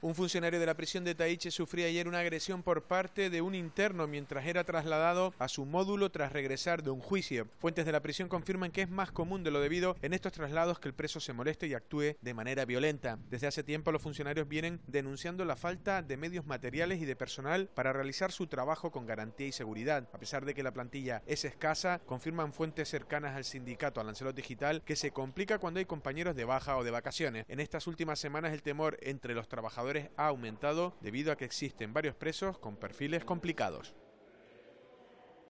Un funcionario de la prisión de Taiche sufría ayer una agresión por parte de un interno mientras era trasladado a su módulo tras regresar de un juicio. Fuentes de la prisión confirman que es más común de lo debido en estos traslados que el preso se moleste y actúe de manera violenta. Desde hace tiempo los funcionarios vienen denunciando la falta de medios materiales y de personal para realizar su trabajo con garantía y seguridad. A pesar de que la plantilla es escasa, confirman fuentes cercanas al sindicato, al Digital, que se complica cuando hay compañeros de baja o de vacaciones. En estas últimas semanas el temor entre los trabajadores ha aumentado debido a que existen varios presos con perfiles complicados.